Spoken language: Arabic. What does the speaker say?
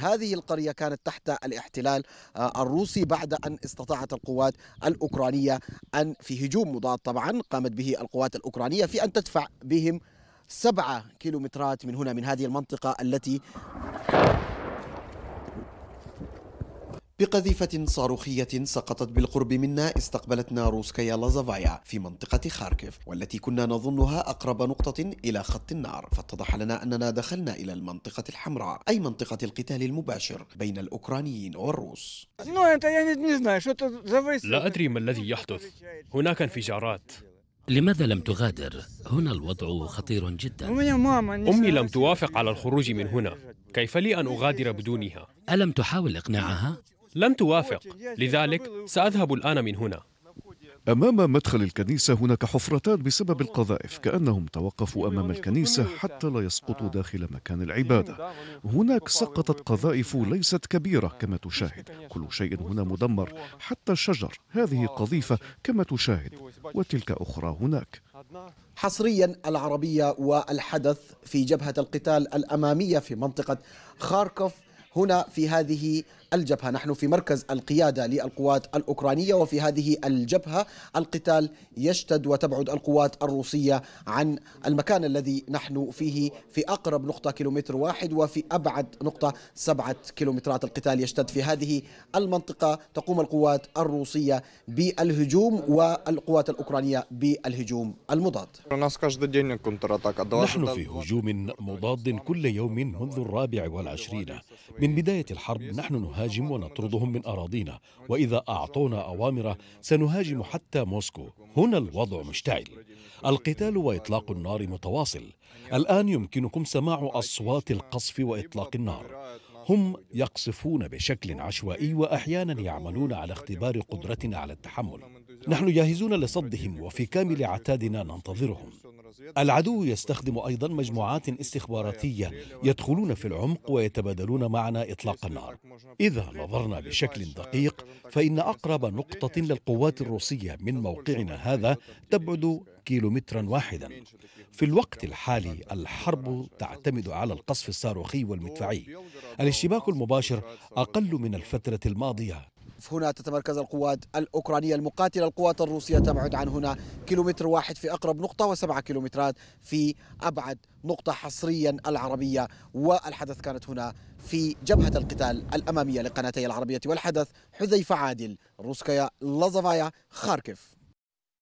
هذه القرية كانت تحت الاحتلال آه، الروسي بعد أن استطاعت القوات الأوكرانية أن في هجوم مضاد طبعا قامت به القوات الأوكرانية في أن تدفع بهم سبعة كيلومترات من هنا من هذه المنطقة التي بقذيفة صاروخية سقطت بالقرب منا استقبلتنا روسكيا لازافايا في منطقة خاركيف والتي كنا نظنها أقرب نقطة إلى خط النار فاتضح لنا أننا دخلنا إلى المنطقة الحمراء أي منطقة القتال المباشر بين الأوكرانيين والروس يعني لا أدري ما الذي يحدث هناك انفجارات لماذا لم تغادر؟ هنا الوضع خطير جدا أمي لم توافق على الخروج من هنا كيف لي أن أغادر بدونها؟ ألم تحاول إقناعها؟ لم توافق لذلك سأذهب الآن من هنا أمام مدخل الكنيسة هناك حفرتان بسبب القذائف كأنهم توقفوا أمام الكنيسة حتى لا يسقطوا داخل مكان العبادة هناك سقطت قذائف ليست كبيرة كما تشاهد كل شيء هنا مدمر حتى الشجر هذه قذيفة كما تشاهد وتلك أخرى هناك حصريا العربية والحدث في جبهة القتال الأمامية في منطقة خاركوف هنا في هذه الجبهة نحن في مركز القيادة للقوات الأوكرانية وفي هذه الجبهة القتال يشتد وتبعد القوات الروسية عن المكان الذي نحن فيه في أقرب نقطة كيلومتر واحد وفي أبعد نقطة سبعة كيلومترات القتال يشتد في هذه المنطقة تقوم القوات الروسية بالهجوم والقوات الأوكرانية بالهجوم المضاد نحن في هجوم مضاد كل يوم منذ الرابع والعشرين من بداية الحرب نحن نهاجم نهاجم ونطردهم من أراضينا وإذا أعطونا أوامر سنهاجم حتى موسكو هنا الوضع مشتعل القتال وإطلاق النار متواصل الآن يمكنكم سماع أصوات القصف وإطلاق النار هم يقصفون بشكل عشوائي وأحيانا يعملون على اختبار قدرتنا على التحمل نحن جاهزون لصدهم وفي كامل عتادنا ننتظرهم العدو يستخدم أيضا مجموعات استخباراتية يدخلون في العمق ويتبادلون معنا إطلاق النار إذا نظرنا بشكل دقيق فإن أقرب نقطة للقوات الروسية من موقعنا هذا تبعد كيلومترا واحدا في الوقت الحالي الحرب تعتمد على القصف الصاروخي والمدفعي الاشتباك المباشر أقل من الفترة الماضية هنا تتمركز القوات الأوكرانية المقاتلة القوات الروسية تبعد عن هنا كيلومتر واحد في أقرب نقطة وسبعة كيلومترات في أبعد نقطة حصريا العربية والحدث كانت هنا في جبهة القتال الأمامية لقناتي العربية والحدث حذيفة عادل روسكايا لازافايا خاركيف